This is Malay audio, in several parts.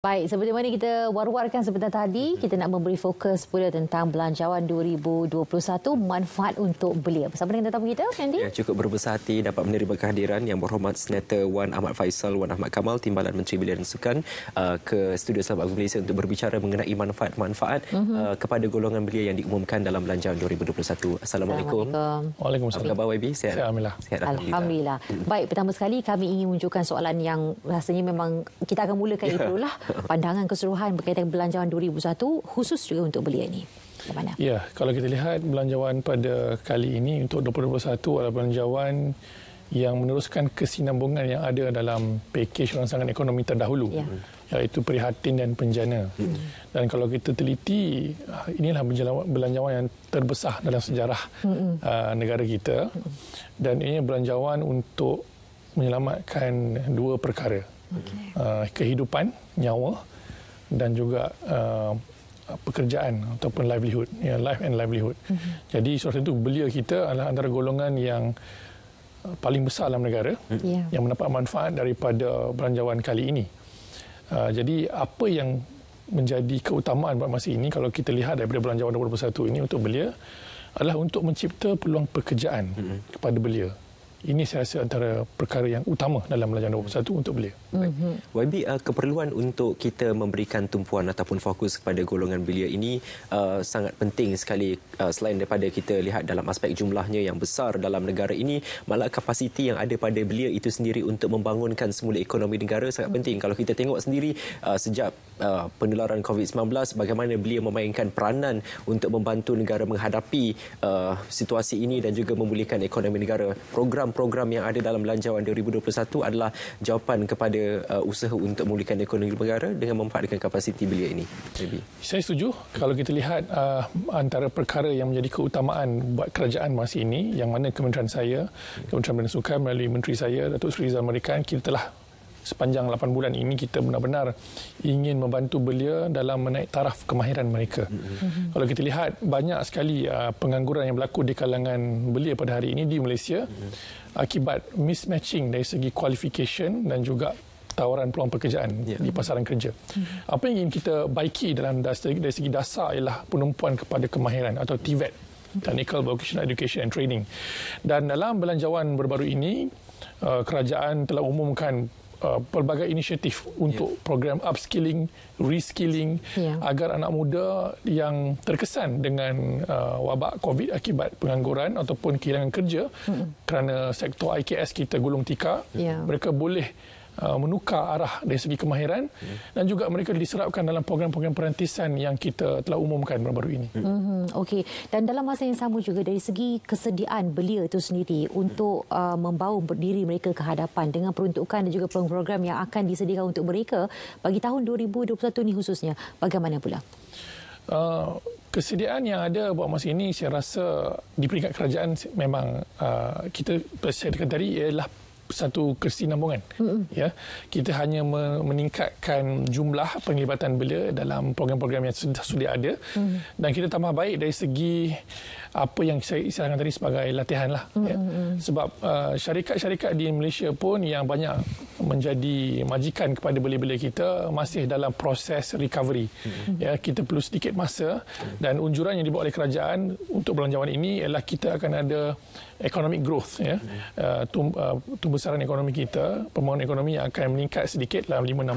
Baik, seperti mana kita war-warkan sebentar tadi, kita nak memberi fokus pula tentang belanjawan 2021, manfaat untuk belia. Bersama dengan tetamu kita, Fendi. Ya, cukup berbesar hati dapat menerima kehadiran yang berhormat Senator Wan Ahmad Faisal, Wan Ahmad Kamal, Timbalan Menteri Belia dan Sukan uh, ke Studio Selamat Agung Malaysia untuk berbicara mengenai manfaat-manfaat mhm. uh, kepada golongan belia yang diumumkan dalam belanjawan 2021. Assalamualaikum. Assalamualaikum. Waalaikumsalam. Apa khabar YB? Sihat? Sihat Alhamdulillah. Sihat Alhamdulillah. Alhamdulillah. Baik, pertama sekali kami ingin menunjukkan soalan yang rasanya memang kita akan mulakan ya. itulah. pandangan keseluruhan berkaitan belanjawan 2001 khusus juga untuk belia ini. Bagaimana? Ya, kalau kita lihat belanjawan pada kali ini untuk 2021 adalah belanjawan yang meneruskan kesinambungan yang ada dalam pakej rangsangan ekonomi terdahulu ya. iaitu prihatin dan penjana. Hmm. Dan kalau kita teliti inilah belanjawan yang terbesar dalam sejarah hmm. uh, negara kita hmm. dan ini belanjawan untuk menyelamatkan dua perkara okay. uh, kehidupan, nyawa dan juga uh, pekerjaan ataupun livelihood, yeah, life and livelihood. Mm-hmm. Jadi surat itu belia kita adalah antara golongan yang uh, paling besar dalam negara mm. yeah. yang mendapat manfaat daripada peranjauan kali ini. Uh, jadi apa yang menjadi keutamaan pada masa ini kalau kita lihat daripada belanjawan 2021 ini untuk belia adalah untuk mencipta peluang pekerjaan mm-hmm. kepada belia. Ini saya rasa antara perkara yang utama dalam Melayu 21 untuk beliau. Baik. Mhm. YB, uh, keperluan untuk kita memberikan tumpuan ataupun fokus kepada golongan belia ini uh, sangat penting sekali uh, selain daripada kita lihat dalam aspek jumlahnya yang besar dalam negara ini, malah kapasiti yang ada pada belia itu sendiri untuk membangunkan semula ekonomi negara sangat penting. Kalau kita tengok sendiri uh, sejak uh, penularan COVID-19, bagaimana belia memainkan peranan untuk membantu negara menghadapi uh, situasi ini dan juga memulihkan ekonomi negara. Program program yang ada dalam Belanjawan 2021 adalah jawapan kepada uh, usaha untuk memulihkan ekonomi negara dengan memanfaatkan kapasiti belia ini? Maybe. Saya setuju. Kalau kita lihat uh, antara perkara yang menjadi keutamaan buat kerajaan masa ini, yang mana kementerian saya, Kementerian Bandar Sukan melalui Menteri saya, Datuk Seri Zal Merikan, kita telah sepanjang 8 bulan ini kita benar-benar ingin membantu belia dalam menaik taraf kemahiran mereka. Mm-hmm. Kalau kita lihat banyak sekali uh, pengangguran yang berlaku di kalangan belia pada hari ini di Malaysia. Mm-hmm akibat mismatching dari segi qualification dan juga tawaran peluang pekerjaan yeah. di pasaran kerja. Apa yang ingin kita baiki dalam dasar, dari segi dasar ialah penumpuan kepada kemahiran atau TVET, e Technical Vocational Education and Training. Dan dalam belanjawan berbaru ini, eh, kerajaan telah umumkan Uh, pelbagai inisiatif ya. untuk yeah. program upskilling, reskilling yeah. agar anak muda yang terkesan dengan uh, wabak COVID akibat pengangguran ataupun kehilangan kerja mm-hmm. kerana sektor IKS kita gulung tikar, yeah. mereka boleh Uh, menukar arah dari segi kemahiran hmm. dan juga mereka diserapkan dalam program-program perantisan yang kita telah umumkan baru-baru ini. Hmm. hmm. Okey. Dan dalam masa yang sama juga dari segi kesediaan belia itu sendiri untuk uh, membawa diri mereka ke hadapan dengan peruntukan dan juga program-program yang akan disediakan untuk mereka bagi tahun 2021 ini khususnya bagaimana pula? Uh, kesediaan yang ada buat masa ini saya rasa di peringkat kerajaan memang uh, kita saya dekat tadi ialah satu kesinambungan mm-hmm. ya kita hanya meningkatkan jumlah penglibatan belia dalam program-program yang sudah sudah ada mm-hmm. dan kita tambah baik dari segi apa yang saya istilahkan tadi sebagai latihan lah. Mm-hmm. Ya. Sebab uh, syarikat-syarikat di Malaysia pun yang banyak menjadi majikan kepada beli-beli kita masih dalam proses recovery. Mm-hmm. Ya, kita perlu sedikit masa dan unjuran yang dibuat oleh kerajaan untuk belanjawan ini ialah kita akan ada economic growth. Ya. Mm-hmm. Uh, tumbesaran ekonomi kita, pembangunan ekonomi yang akan meningkat sedikit dalam 5-6%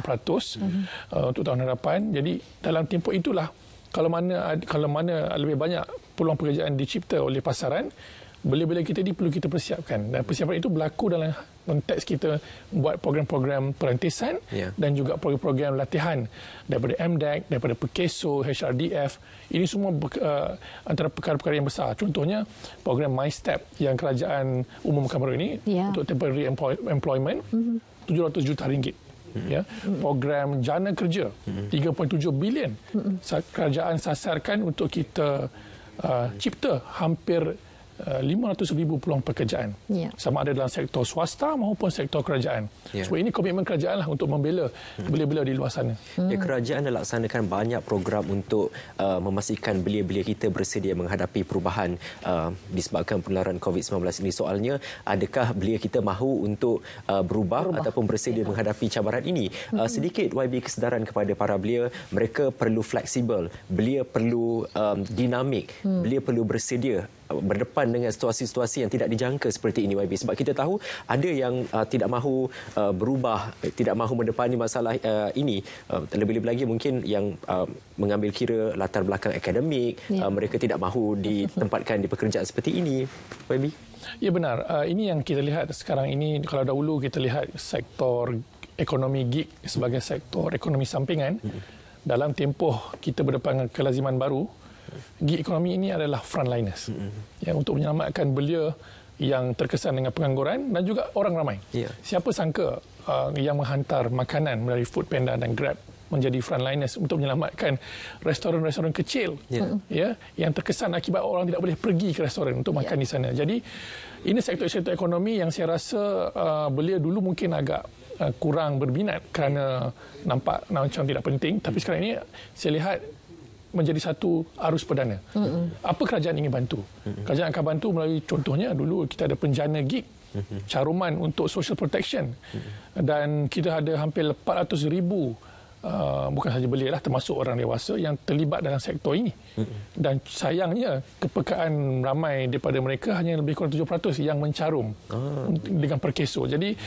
mm-hmm. uh, untuk tahun hadapan. Jadi dalam tempoh itulah kalau mana kalau mana lebih banyak peluang pekerjaan dicipta oleh pasaran, bila-bila kita ini perlu kita persiapkan. Dan persiapan itu berlaku dalam konteks kita buat program-program perantisan yeah. dan juga program-program latihan daripada MDEC, daripada PEKESO, HRDF. Ini semua eh, antara perkara-perkara yang besar. Contohnya program MyStep yang kerajaan umum baru ini yeah. untuk temporary employment, mm-hmm. juta ringgit. Mhm. Ya, mhm. program jana kerja 3.7 mhm. bilion kerajaan sasarkan untuk kita uh, cipta hampir 500 eh, ribu peluang pekerjaan ya. sama ada dalam sektor swasta maupun sektor kerajaan. Ya. Sebab ini komitmen kerajaan lah untuk membela hmm. belia-belia di luar sana. Ya, kerajaan dah laksanakan banyak program untuk uh, memastikan belia-belia kita bersedia menghadapi perubahan uh, disebabkan penularan COVID-19 ini. Soalnya, adakah belia kita mahu untuk uh, berubah, berubah ataupun bersedia ya. menghadapi cabaran ini? Hmm. Uh, sedikit YB kesedaran kepada para belia, mereka perlu fleksibel, belia perlu um, dinamik, hmm. belia perlu bersedia Uh, berdepan dengan situasi-situasi yang tidak dijangka seperti ini YB sebab kita tahu ada yang uh, tidak mahu uh, berubah eh, tidak mahu mendepani masalah uh, ini uh, um, lebih-lebih lagi mungkin yang uh, mengambil kira latar belakang akademik ya. uh, mereka tidak mahu ditempatkan di pekerjaan seperti ini YB Ya benar uh, ini yang kita lihat sekarang ini kalau dahulu kita lihat sektor ekonomi gig sebagai sektor ekonomi sampingan hmm. dalam tempoh kita berdepan dengan kelaziman baru gig ekonomi ini adalah frontliners mm-hmm. ya untuk menyelamatkan belia yang terkesan dengan pengangguran dan juga orang ramai yeah. siapa sangka uh, yang menghantar makanan melalui food panda dan grab menjadi frontliners untuk menyelamatkan restoran-restoran kecil yeah. Ya, ya yang terkesan akibat orang tidak boleh pergi ke restoran untuk makan yeah. di sana jadi ini sektor-sektor ekonomi yang saya rasa uh, belia dulu mungkin agak uh, kurang berminat kerana nampak macam tidak penting tapi sekarang ini saya lihat menjadi satu arus perdana. Mm-mm. Apa kerajaan ingin bantu? Mm-mm. Kerajaan akan bantu melalui contohnya dulu kita ada penjana gig, caruman untuk social protection Mm-mm. dan kita ada hampir 400 ribu uh, bukan sahaja belia lah termasuk orang dewasa yang terlibat dalam sektor ini. Mm-mm. Dan sayangnya kepekaan ramai daripada mereka hanya lebih kurang 7% yang mencarum ah. dengan perkeso. Jadi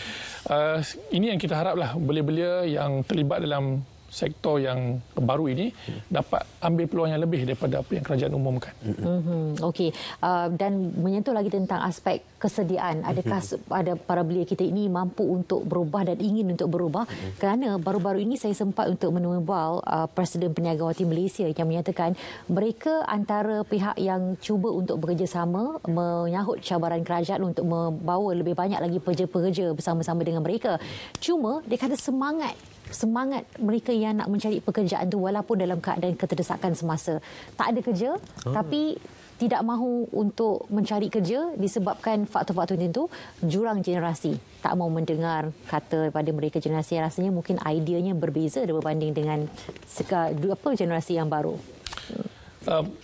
uh, ini yang kita haraplah belia-belia yang terlibat dalam sektor yang baru ini dapat ambil peluang yang lebih daripada apa yang kerajaan umumkan. Mm-hmm. Okey. Uh, dan menyentuh lagi tentang aspek kesediaan. Adakah mm-hmm. ada para belia kita ini mampu untuk berubah dan ingin untuk berubah? Mm-hmm. Kerana baru-baru ini saya sempat untuk menubal uh, Presiden Peniagawati Malaysia yang menyatakan mereka antara pihak yang cuba untuk bekerjasama menyahut cabaran kerajaan untuk membawa lebih banyak lagi pekerja-pekerja bersama-sama dengan mereka. Cuma dia kata semangat semangat mereka yang nak mencari pekerjaan tu walaupun dalam keadaan keterdesakan semasa. Tak ada kerja hmm. tapi tidak mahu untuk mencari kerja disebabkan faktor-faktor tertentu jurang generasi tak mahu mendengar kata daripada mereka generasi yang rasanya mungkin ideanya berbeza berbanding dengan seka, apa generasi yang baru. Um,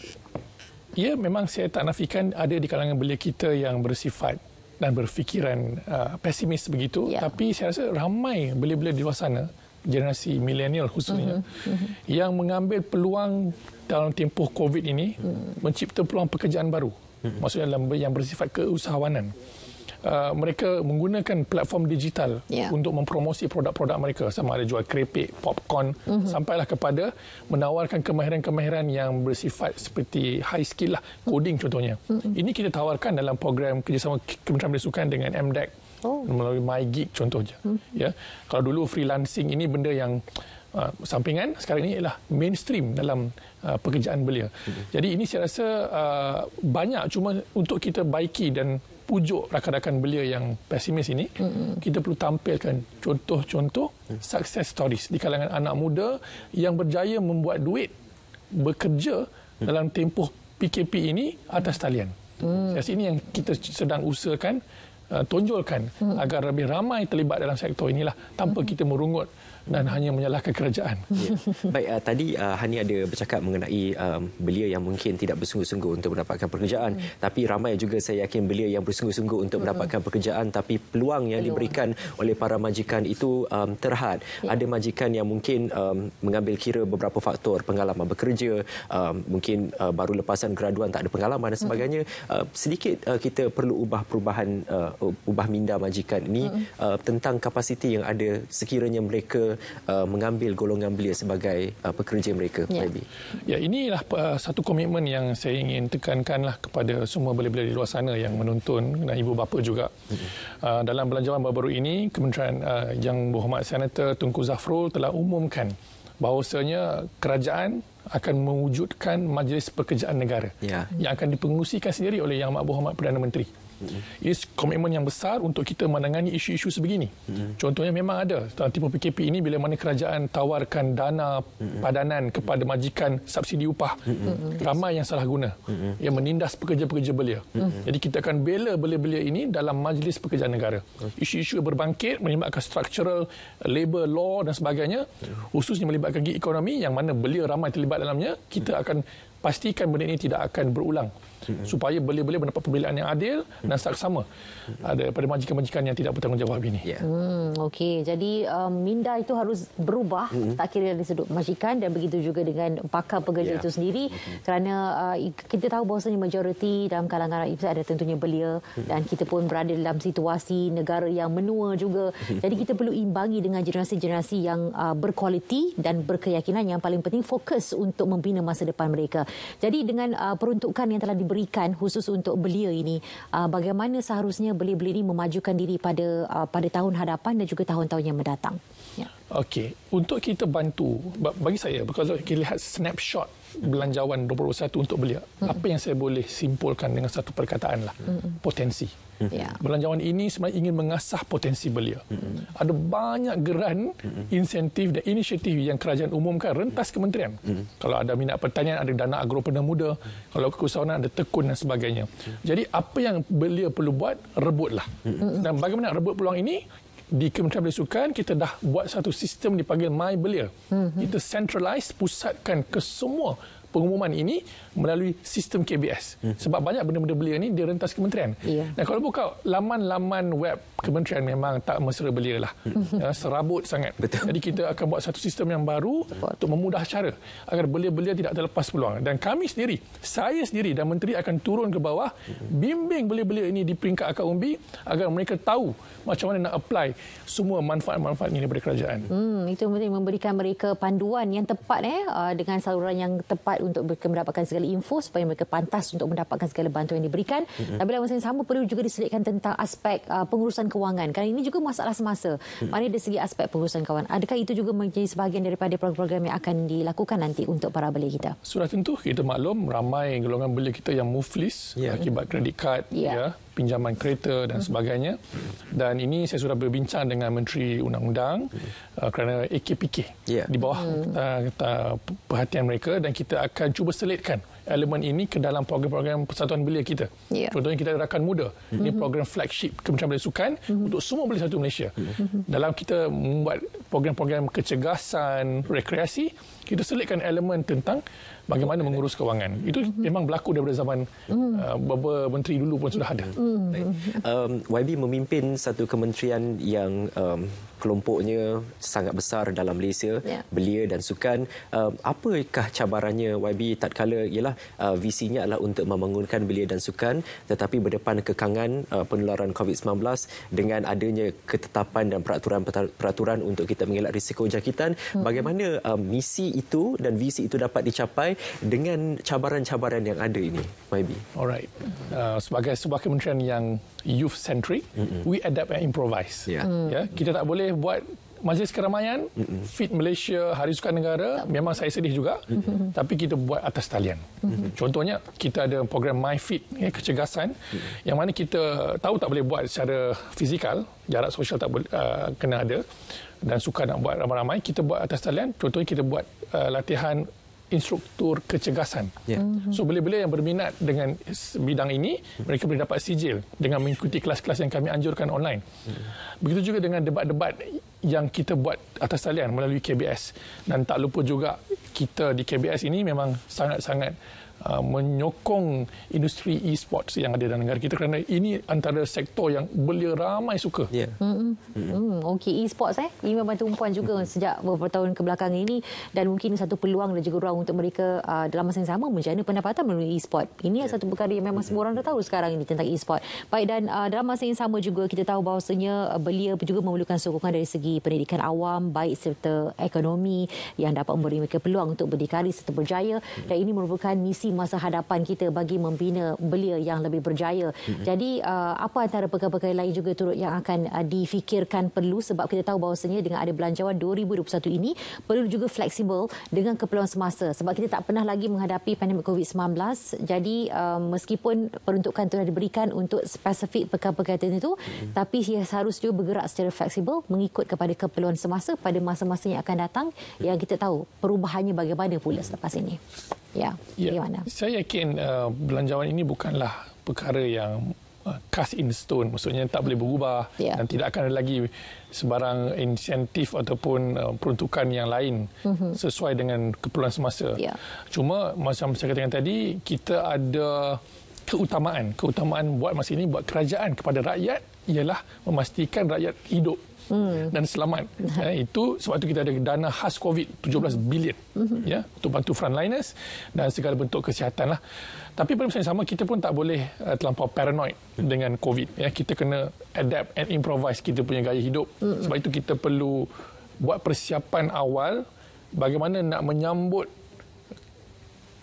ya memang saya tak nafikan ada di kalangan belia kita yang bersifat dan berfikiran uh, pesimis begitu ya. tapi saya rasa ramai belia-belia di luar sana generasi milenial khususnya mm-hmm. yang mengambil peluang dalam tempoh COVID ini mm-hmm. mencipta peluang pekerjaan baru mm-hmm. maksudnya dalam yang bersifat keusahawanan uh, mereka menggunakan platform digital yeah. untuk mempromosi produk-produk mereka sama ada jual keripik popcorn mm-hmm. sampailah kepada menawarkan kemahiran-kemahiran yang bersifat seperti high skill lah coding mm-hmm. contohnya mm-hmm. ini kita tawarkan dalam program kerjasama Kementerian Belia Sukan dengan MDEC oh. melalui MyGig contohnya. Hmm. Ya. Kalau dulu freelancing ini benda yang uh, sampingan, sekarang ini ialah mainstream dalam uh, pekerjaan belia. Hmm. Jadi ini saya rasa uh, banyak cuma untuk kita baiki dan pujuk rakan-rakan belia yang pesimis ini, hmm. kita perlu tampilkan contoh-contoh hmm. success stories di kalangan anak muda yang berjaya membuat duit bekerja hmm. dalam tempoh PKP ini atas talian. Hmm. Saya rasa ini yang kita sedang usahakan Uh, tonjolkan hmm. agar lebih ramai terlibat dalam sektor inilah tanpa hmm. kita merungut dan hanya menyalahkan kerajaan. Ya. Baik, uh, tadi uh, Hani ada bercakap mengenai um, belia yang mungkin tidak bersungguh-sungguh untuk mendapatkan pekerjaan, hmm. tapi ramai juga saya yakin belia yang bersungguh-sungguh untuk hmm. mendapatkan pekerjaan, tapi peluang yang peluang. diberikan oleh para majikan itu um, terhad. Ya. Ada majikan yang mungkin um, mengambil kira beberapa faktor pengalaman bekerja, um, mungkin uh, baru lepasan graduan tak ada pengalaman dan hmm. sebagainya. Hmm. Uh, sedikit uh, kita perlu ubah perubahan, uh, ubah minda majikan ini hmm. uh, tentang kapasiti yang ada sekiranya mereka uh, mengambil golongan belia sebagai uh, pekerja mereka ya. maybe. Ya inilah uh, satu komitmen yang saya ingin tekankanlah kepada semua belia-belia di luar sana yang menonton dan ibu bapa juga. Hmm. Uh, dalam belanjawan baru-baru ini Kementerian uh, Yang Berhormat Senator Tunku Zafrul telah umumkan bahawasanya kerajaan akan mewujudkan majlis pekerjaan negara ya. yang akan dipengerusikan sendiri oleh Yang Mahbub Hormat Perdana Menteri. Mm-hmm. Ini komitmen yang besar untuk kita menangani isu-isu sebegini. Mm-hmm. Contohnya memang ada tipu PKP ini bila mana kerajaan tawarkan dana mm-hmm. padanan kepada majikan subsidi upah. Mm-hmm. Ramai yang salah guna. Mm-hmm. Yang menindas pekerja-pekerja belia. Mm-hmm. Jadi kita akan bela belia-belia ini dalam majlis pekerjaan negara. Isu-isu berbangkit melibatkan structural labor law dan sebagainya mm-hmm. khususnya melibatkan gig ekonomi yang mana belia ramai terlibat dalamnya kita mm-hmm. akan pastikan benda ini tidak akan berulang mm-hmm. supaya boleh-boleh mendapat pembelaan yang adil mm-hmm. dan seksama mm-hmm. uh, daripada majikan-majikan yang tidak bertanggungjawab ini. Yeah. Hmm, Okey, jadi um, minda itu harus berubah mm-hmm. tak kira dari sudut majikan dan begitu juga dengan pakar pekerja yeah. itu sendiri mm-hmm. kerana uh, kita tahu bahawasanya majoriti dalam kalangan rakyat itu ada tentunya belia mm-hmm. dan kita pun berada dalam situasi negara yang menua juga. jadi kita perlu imbangi dengan generasi-generasi yang uh, berkualiti dan berkeyakinan yang paling penting fokus untuk membina masa depan mereka. Jadi dengan uh, peruntukan yang telah diberikan khusus untuk belia ini, uh, bagaimana seharusnya belia-belia ini memajukan diri pada uh, pada tahun hadapan dan juga tahun-tahun yang mendatang? Ya. Okey, untuk kita bantu bagi saya kalau kita lihat snapshot belanjawan 2021 untuk belia, hmm. apa yang saya boleh simpulkan dengan satu perkataanlah, hmm. potensi. Mhm. Ya. Belanjawan ini sebenarnya ingin mengasah potensi belia. Mm-hmm. Ada banyak geran mm-hmm. insentif dan inisiatif yang kerajaan umumkan rentas kementerian. Mm-hmm. Kalau ada minat pertanian, ada dana agro muda. Mm-hmm. Kalau kekusahanan, ada tekun dan sebagainya. Mm-hmm. Jadi apa yang belia perlu buat, rebutlah. Mm-hmm. Dan bagaimana rebut peluang ini? Di Kementerian Belia Sukan, kita dah buat satu sistem dipanggil My Belia. Mm-hmm. Kita centralize, pusatkan ke semua pengumuman ini melalui sistem KBS. Hmm. Sebab banyak benda-benda belia ini dia rentas kementerian. Yeah. Ya. Dan kalau buka laman-laman web kementerian memang tak mesra belia lah. Hmm. Ya, serabut sangat. Betul. Jadi kita akan buat satu sistem yang baru Betul. untuk memudah cara agar belia-belia tidak terlepas peluang. Dan kami sendiri, saya sendiri dan menteri akan turun ke bawah hmm. bimbing belia-belia ini di peringkat akar umbi agar mereka tahu macam mana nak apply semua manfaat-manfaat ini daripada kerajaan. Hmm, itu memberikan mereka panduan yang tepat eh, uh, dengan saluran yang tepat untuk mereka mendapatkan segala info supaya mereka pantas untuk mendapatkan segala bantuan yang diberikan. Mm-hmm. Tapi dalam masa yang sama perlu juga diselitkan tentang aspek uh, pengurusan kewangan kerana ini juga masalah semasa. mm dari segi aspek pengurusan kewangan. Adakah itu juga menjadi sebahagian daripada program-program yang akan dilakukan nanti untuk para belia kita? Sudah tentu kita maklum ramai golongan belia kita yang muflis yeah. akibat kredit kad. Yeah. Ya. ya pinjaman kereta dan hmm. sebagainya. Dan ini saya sudah berbincang dengan Menteri Undang-Undang uh, kerana AKPK yeah. di bawah hmm. uh, perhatian mereka dan kita akan cuba selitkan elemen ini ke dalam program-program persatuan belia kita. Yeah. Contohnya kita ada rakan muda. Mm-hmm. Ini mhm. program flagship Kementerian Belia Sukan mm-hmm. untuk semua belia satu Malaysia. Mm-hmm. Dalam kita membuat program-program kecergasan, rekreasi, kita selitkan elemen tentang bagaimana mengurus kewangan. Itu mm-hmm. memang berlaku daripada zaman mm-hmm. uh, beberapa menteri dulu pun sudah ada. Mm-hmm. Um, YB memimpin satu kementerian yang um, kelompoknya sangat besar dalam Malaysia, yeah. belia dan sukan. Um, apakah cabarannya YB tak tatkala ialah adalah uh, visinya adalah untuk membangunkan belia dan sukan tetapi berdepan kekangan uh, penularan COVID-19 dengan adanya ketetapan dan peraturan-peraturan untuk kita mengelak risiko jangkitan hmm. bagaimana uh, misi itu dan visi itu dapat dicapai dengan cabaran-cabaran yang ada ini maybe alright uh, sebagai sebuah kementerian yang youth centric mm-hmm. we adapt and improvise yeah. Mm. yeah kita tak boleh buat Majlis Keramaian, mm-hmm. Fit Malaysia, Hari Sukan Negara, tak. memang saya sedih juga. Mm-hmm. Tapi kita buat atas talian. Mm-hmm. Contohnya, kita ada program My Fit, ya, kecergasan, mm-hmm. yang mana kita tahu tak boleh buat secara fizikal, jarak sosial tak boleh, uh, kena ada, dan suka nak buat ramai-ramai, kita buat atas talian. Contohnya, kita buat uh, latihan instruktur kecergasan. Yeah. Mm-hmm. So, boleh-boleh yang berminat dengan bidang ini, mm-hmm. mereka boleh dapat sijil dengan mengikuti kelas-kelas yang kami anjurkan online. Mm-hmm. Begitu juga dengan debat-debat yang kita buat atas talian melalui KBS dan tak lupa juga kita di KBS ini memang sangat-sangat Uh, menyokong industri e-sports yang ada dalam negara kita kerana ini antara sektor yang belia ramai suka. Ya. hmm hmm Okey, e-sports eh. Ini memang tumpuan juga sejak beberapa tahun ke belakang ini dan mungkin satu peluang dan juga ruang untuk mereka uh, dalam masa yang sama menjana pendapatan melalui e-sport. Ini yeah. satu perkara yang memang semua orang dah tahu sekarang ini tentang e-sport. Baik dan uh, dalam masa yang sama juga kita tahu bahawasanya uh, belia juga memerlukan sokongan dari segi pendidikan awam baik serta ekonomi yang dapat memberi mereka peluang untuk berdikari serta berjaya mm. dan ini merupakan misi masa hadapan kita bagi membina belia yang lebih berjaya. Mm-hmm. Jadi uh, apa antara perkara-perkara lain juga turut yang akan uh, difikirkan perlu sebab kita tahu bahawasanya dengan ada belanjawan 2021 ini perlu juga fleksibel dengan keperluan semasa sebab kita tak pernah lagi menghadapi pandemik COVID-19. Jadi uh, meskipun peruntukan telah diberikan untuk spesifik perkara-perkara itu, mm-hmm. tapi ia harus juga bergerak secara fleksibel mengikut kepada keperluan semasa pada masa-masa yang akan datang yang kita tahu perubahannya bagaimana pula selepas ini ya, ya. bagaimana? Saya yakin uh, belanjawan ini bukanlah perkara yang uh, cast in stone maksudnya tak boleh berubah yeah. dan tidak akan ada lagi sebarang insentif ataupun uh, peruntukan yang lain mm-hmm. sesuai dengan keperluan semasa. Yeah. Cuma macam saya katakan tadi kita ada keutamaan. Keutamaan buat masa ini buat kerajaan kepada rakyat ialah memastikan rakyat hidup hmm. dan selamat. Ya, itu sebab itu kita ada dana khas COVID 17 bilion hmm. ya, untuk bantu frontliners dan segala bentuk kesihatan. Lah. Tapi pada masa yang sama, kita pun tak boleh uh, terlampau paranoid dengan COVID. Ya. Kita kena adapt and improvise kita punya gaya hidup. Hmm. Sebab itu kita perlu buat persiapan awal bagaimana nak menyambut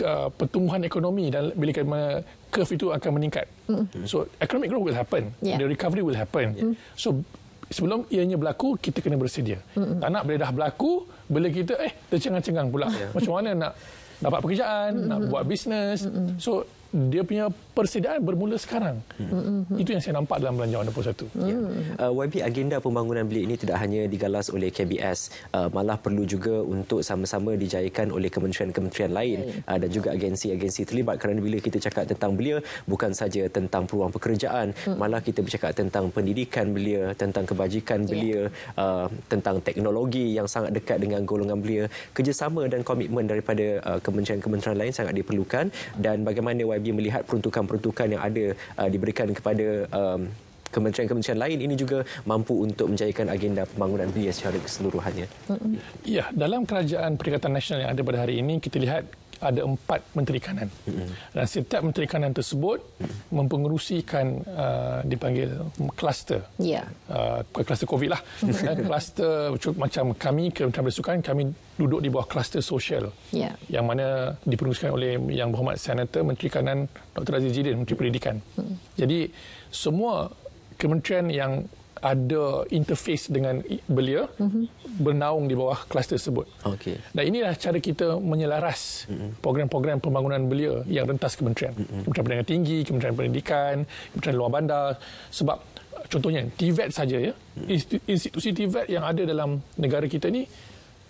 uh, pertumbuhan ekonomi dan bila kita curve itu akan meningkat. Mm. So economic growth will happen. Yeah. The recovery will happen. Yeah. Hmm. So sebelum ianya berlaku kita kena bersedia. Mm-hmm. Tak nak bila dah berlaku bila kita eh tercengang-cengang pula. Yeah. Macam mana nak dapat pekerjaan, mm-hmm. nak buat bisnes. Mm-hmm. So dia punya persediaan bermula sekarang. hmm Itu yang saya nampak dalam belanjawan 21. Mm-hmm. Ya. Uh, YB agenda pembangunan bilik ini tidak hanya digalas oleh KBS, uh, malah perlu juga untuk sama-sama dijayakan oleh kementerian-kementerian lain yeah. uh, dan juga agensi-agensi terlibat kerana bila kita cakap tentang belia bukan saja tentang peluang pekerjaan, mm. malah kita bercakap tentang pendidikan belia, tentang kebajikan ya. belia, uh, tentang teknologi yang sangat dekat dengan golongan belia. Kerjasama dan komitmen daripada uh, kementerian-kementerian lain sangat diperlukan dan bagaimana YB PRB melihat peruntukan-peruntukan yang ada uh, diberikan kepada um, kementerian-kementerian lain ini juga mampu untuk menjayakan agenda pembangunan dia secara keseluruhannya. Ya, dalam kerajaan Perikatan Nasional yang ada pada hari ini kita lihat ada empat menteri kanan. Dan setiap menteri kanan tersebut mempengerusikan uh, dipanggil kluster. Ya. kluster uh, COVID lah. Kluster eh, macam kami, Kementerian Bersukan, kami duduk di bawah kluster sosial. Ya. Yang mana diperuskan oleh Yang Berhormat Senator, Menteri Kanan Dr. Aziz Jidin, Menteri Pendidikan. Mm. Jadi semua kementerian yang ada interface dengan belia mm-hmm. bernaung di bawah kelas tersebut. Okay. Dan inilah cara kita menyelaras mm-hmm. program-program pembangunan belia yang rentas kementerian. Mm-hmm. Kementerian Pendidikan Tinggi, Kementerian Pendidikan, Kementerian Luar Bandar sebab contohnya TVET e saja ya. Mhm. Institusi TVET e yang ada dalam negara kita ni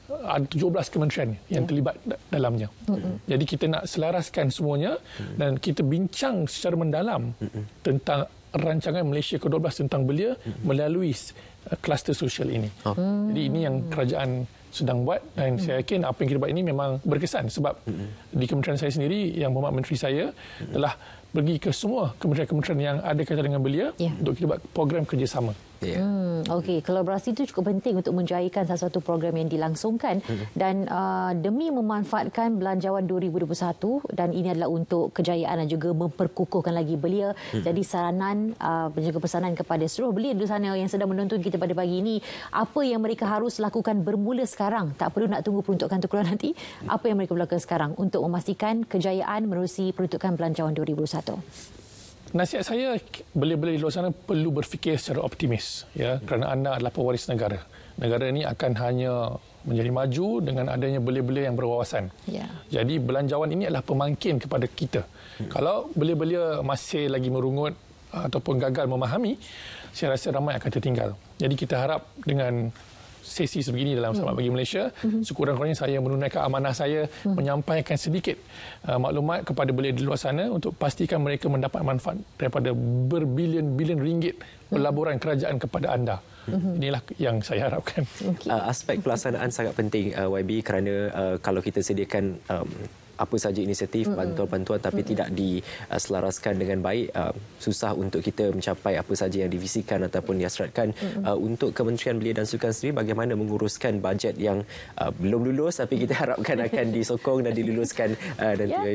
eh, ada 17 kementerian yang ya. terlibat yeah. dalamnya. Mm-hmm. Jadi kita nak selaraskan semuanya mm-hmm. dan kita bincang secara mendalam mm-hmm. tentang rancangan Malaysia ke-12 tentang belia hmm melalui uh, kluster sosial ini. Oh. hmm Jadi ini yang kerajaan sedang buat dan hmm saya yakin apa yang kita buat ini memang berkesan sebab hmm di kementerian saya sendiri yang berhormat menteri saya hmm telah pergi ke semua kementerian-kementerian yang ada kaitan dengan belia yeah. untuk kita buat program kerjasama. Yeah. Hmm, Okey, kolaborasi itu cukup penting untuk menjayakan satu-satu program yang dilangsungkan hmm. dan uh, demi memanfaatkan belanjawan 2021 dan ini adalah untuk kejayaan dan juga memperkukuhkan lagi belia. Hmm. Jadi saranan penjaga uh, pesanan kepada seluruh belia di sana yang sedang menonton kita pada pagi ini, apa yang mereka harus lakukan bermula sekarang? Tak perlu nak tunggu peruntukan tukaran nanti. Apa yang mereka lakukan sekarang untuk memastikan kejayaan menerusi peruntukan belanjawan 2021? Nasihat saya beli-beli di luar sana perlu berfikir secara optimis ya hmm. kerana anda adalah pewaris negara. Negara ini akan hanya menjadi maju dengan adanya belia-belia yang berwawasan. Ya. Jadi belanjawan ini adalah pemangkin kepada kita. Ya. Kalau belia-belia masih lagi merungut ah, ataupun gagal memahami, saya rasa ramai akan tertinggal. Jadi kita harap dengan sesi sebegini dalam Selamat Pagi hmm. Malaysia. Hmm. Sekurang-kurangnya saya menunaikan amanah saya hmm. menyampaikan sedikit uh, maklumat kepada belia di luar sana untuk pastikan mereka mendapat manfaat daripada berbilion-bilion ringgit pelaburan kerajaan kepada anda. Inilah yang saya harapkan. Uh, aspek pelaksanaan sangat penting uh, YB kerana kalau kita sediakan um, apa saja inisiatif bantuan-bantuan tapi mm-hmm. tidak diselaraskan dengan baik uh, susah untuk kita mencapai apa saja yang divisikan ataupun dihasratkan mm-hmm. Uh, untuk Kementerian Belia dan Sukan sendiri bagaimana menguruskan bajet yang uh, belum lulus tapi kita harapkan akan disokong dan diluluskan nanti yeah.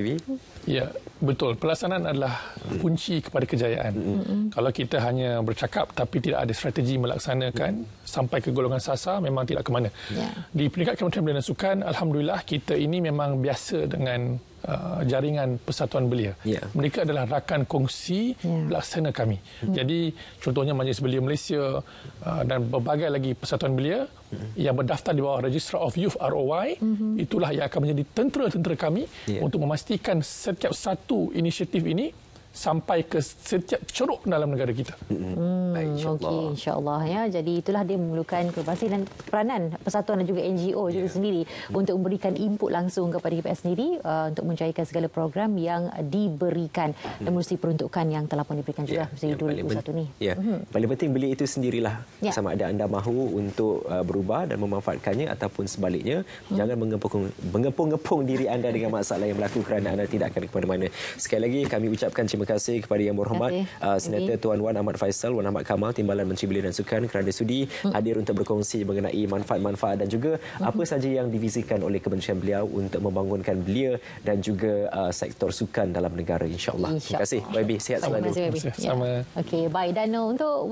Ya, betul. Pelaksanaan adalah mm. kunci kepada kejayaan. Mm-hmm. Kalau kita hanya bercakap tapi tidak ada strategi melaksanakan mm-hmm. sampai ke golongan sasa, memang tidak ke mana. Yeah. Di peringkat Kementerian Belia dan Sukan alhamdulillah kita ini memang biasa dengan dan uh, jaringan persatuan belia. Yeah. Mereka adalah rakan kongsi pelaksana ya. yeah. kami. Mm. Jadi contohnya Majlis Belia Malaysia uh, dan berbagai lagi persatuan belia mm. yang berdaftar di bawah Register of Youth ROY mm-hmm. itulah yang akan menjadi tentera-tentera kami yeah. untuk memastikan setiap satu inisiatif ini sampai ke setiap ceruk dalam negara kita. Hmm, insyaallah. Okay, insyaallah ya. Jadi itulah dia memerlukan kebasi dan peranan persatuan dan juga NGO yeah. juga ya. sendiri hmm. untuk memberikan input langsung kepada KPS sendiri uh, untuk menjayakan segala program yang diberikan hmm. dan mesti peruntukan yang telah pun diberikan juga yeah. Ya, sejak satu ni. Ya. Yeah. Hmm. Paling penting beli itu sendirilah yeah. sama ada anda mahu untuk uh, berubah dan memanfaatkannya ataupun sebaliknya hmm. jangan mengepung mengepung-ngepung diri anda dengan masalah yang berlaku kerana anda tidak akan ke mana-mana. Sekali lagi kami ucapkan terima terima kasih kepada Yang Berhormat uh, Senator Tuan Wan Ahmad Faisal Wan Ahmad Kamal Timbalan Menteri Belia dan Sukan kerana sudi hmm. hadir untuk berkongsi mengenai manfaat-manfaat dan juga hmm. apa sahaja yang divisikan oleh Kementerian Beliau untuk membangunkan belia dan juga uh, sektor sukan dalam negara insyaAllah. Insya Terima kasih YB, sihat selalu. Terima kasih Ya. Okay, bye dan Untuk